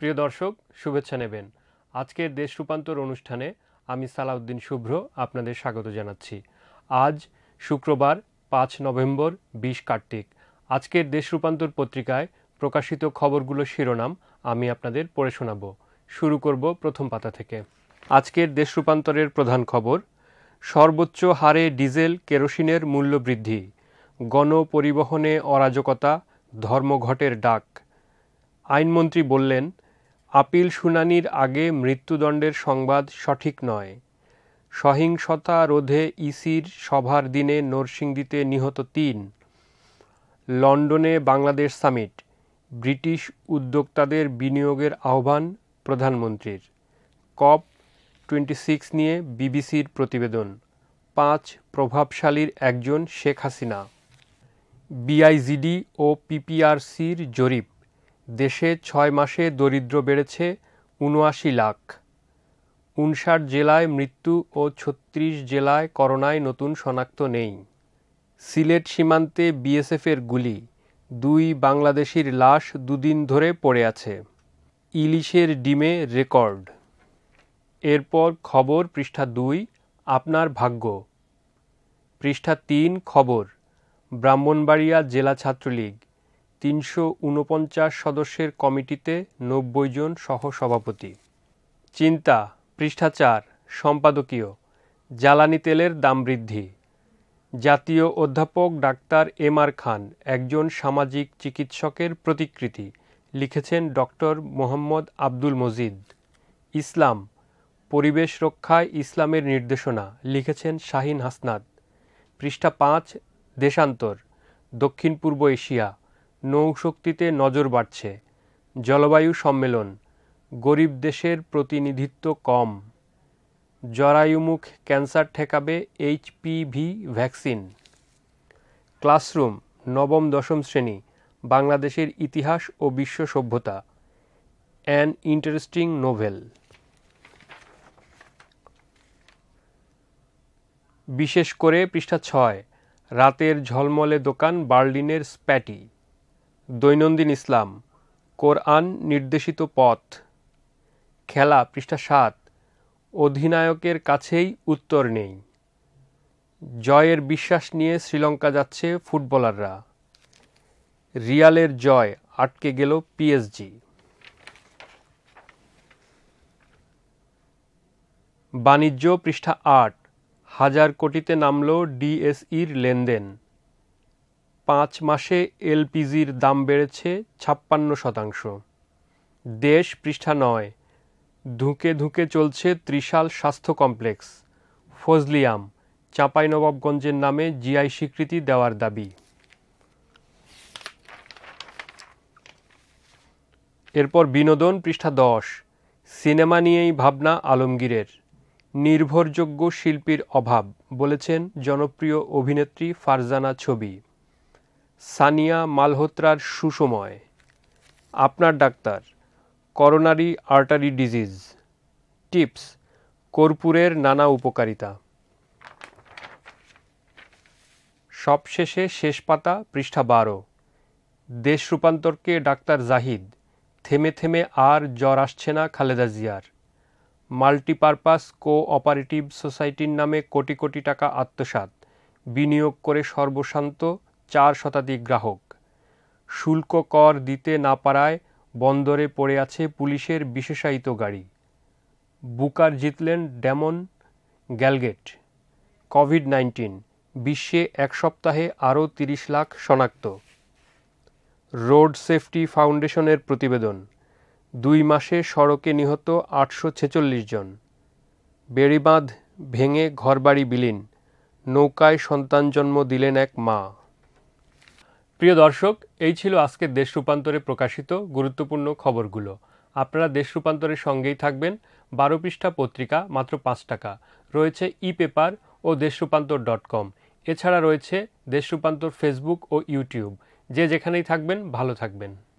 প্রিয় দর্শক শুভেচ্ছা নেবেন আজকের দেশ রূপান্তর অনুষ্ঠানে আমি সালাউদ্দিন শুভ্র আপনাদের স্বাগত জানাচ্ছি আজ শুক্রবার পাঁচ নভেম্বর বিশ কার্তিক আজকের দেশ রূপান্তর পত্রিকায় প্রকাশিত খবরগুলো শিরোনাম আমি আপনাদের পড়ে শোনাব শুরু করব প্রথম পাতা থেকে আজকের দেশ রূপান্তরের প্রধান খবর সর্বোচ্চ হারে ডিজেল কেরোসিনের মূল্য বৃদ্ধি গণপরিবহনে অরাজকতা ধর্মঘটের ডাক আইনমন্ত্রী বললেন আপিল শুনানির আগে মৃত্যুদণ্ডের সংবাদ সঠিক নয় সহিংসতা রোধে ইসির সভার দিনে নরসিংদীতে নিহত তিন লন্ডনে বাংলাদেশ সামিট ব্রিটিশ উদ্যোক্তাদের বিনিয়োগের আহ্বান প্রধানমন্ত্রীর কপ টোয়েন্টি সিক্স নিয়ে বিবিসির প্রতিবেদন পাঁচ প্রভাবশালীর একজন শেখ হাসিনা বিআইজিডি ও পিপিআরসির জরিপ দেশে ছয় মাসে দরিদ্র বেড়েছে উনআশি লাখ উনষাট জেলায় মৃত্যু ও ছত্রিশ জেলায় করোনায় নতুন শনাক্ত নেই সিলেট সীমান্তে বিএসএফের গুলি দুই বাংলাদেশির লাশ দুদিন ধরে পড়ে আছে ইলিশের ডিমে রেকর্ড এরপর খবর পৃষ্ঠা দুই আপনার ভাগ্য পৃষ্ঠা তিন খবর ব্রাহ্মণবাড়িয়া জেলা ছাত্রলীগ তিনশো ঊনপঞ্চাশ সদস্যের কমিটিতে নব্বই জন সহসভাপতি চিন্তা পৃষ্ঠাচার সম্পাদকীয় জ্বালানি তেলের দাম বৃদ্ধি জাতীয় অধ্যাপক ডাক্তার এম আর খান একজন সামাজিক চিকিৎসকের প্রতিকৃতি লিখেছেন ডক্টর মোহাম্মদ আব্দুল মজিদ ইসলাম পরিবেশ রক্ষায় ইসলামের নির্দেশনা লিখেছেন শাহিন হাসনাদ পৃষ্ঠা পাঁচ দেশান্তর দক্ষিণ পূর্ব এশিয়া নৌশক্তিতে নজর বাড়ছে জলবায়ু সম্মেলন গরিব দেশের প্রতিনিধিত্ব কম জরায়ুমুখ ক্যান্সার ঠেকাবে এইচপিভি ভ্যাকসিন ক্লাসরুম নবম দশম শ্রেণী বাংলাদেশের ইতিহাস ও বিশ্ব সভ্যতা অ্যান ইন্টারেস্টিং নোভেল বিশেষ করে পৃষ্ঠা ছয় রাতের ঝলমলে দোকান বার্লিনের স্প্যাটি দৈনন্দিন ইসলাম কোরআন নির্দেশিত পথ খেলা পৃষ্ঠা সাত অধিনায়কের কাছেই উত্তর নেই জয়ের বিশ্বাস নিয়ে শ্রীলঙ্কা যাচ্ছে ফুটবলাররা রিয়ালের জয় আটকে গেল পিএসজি বাণিজ্য পৃষ্ঠা আট হাজার কোটিতে নামল ডিএসইর লেনদেন পাঁচ মাসে এলপিজির দাম বেড়েছে ছাপ্পান্ন শতাংশ দেশ পৃষ্ঠা নয় ধুঁকে ধুঁকে চলছে ত্রিশাল স্বাস্থ্য কমপ্লেক্স ফজলিয়াম চাঁপাইনবাবগঞ্জের নামে জিআই স্বীকৃতি দেওয়ার দাবি এরপর বিনোদন পৃষ্ঠা দশ সিনেমা নিয়েই ভাবনা আলমগীরের নির্ভরযোগ্য শিল্পীর অভাব বলেছেন জনপ্রিয় অভিনেত্রী ফারজানা ছবি সানিয়া মালহোত্রার সুসময় আপনার ডাক্তার করোনারি আর্টারি ডিজিজ টিপস কর্পূরের নানা উপকারিতা সবশেষে শেষ পাতা পৃষ্ঠা বারো দেশ রূপান্তরকে ডাক্তার জাহিদ থেমে থেমে আর জ্বর আসছে না খালেদা জিয়ার মাল্টিপারপাস কো অপারেটিভ সোসাইটির নামে কোটি কোটি টাকা আত্মসাত বিনিয়োগ করে সর্বশান্ত চার শতাধিক গ্রাহক শুল্ক কর দিতে না পারায় বন্দরে পড়ে আছে পুলিশের বিশেষায়িত গাড়ি বুকার জিতলেন ডেমন গ্যালগেট কোভিড নাইন্টিন বিশ্বে এক সপ্তাহে আরও তিরিশ লাখ শনাক্ত রোড সেফটি ফাউন্ডেশনের প্রতিবেদন দুই মাসে সড়কে নিহত আটশো ছেচল্লিশ জন বেড়িবাঁধ ভেঙে ঘরবাড়ি বিলীন নৌকায় সন্তান জন্ম দিলেন এক মা প্রিয় দর্শক এই ছিল আজকে দেশ রূপান্তরে প্রকাশিত গুরুত্বপূর্ণ খবরগুলো আপনারা দেশ রূপান্তরের সঙ্গেই থাকবেন বারো পৃষ্ঠা পত্রিকা মাত্র পাঁচ টাকা রয়েছে ই পেপার ও দেশ রূপান্তর ডট কম এছাড়া রয়েছে দেশ রূপান্তর ফেসবুক ও ইউটিউব যে যেখানেই থাকবেন ভালো থাকবেন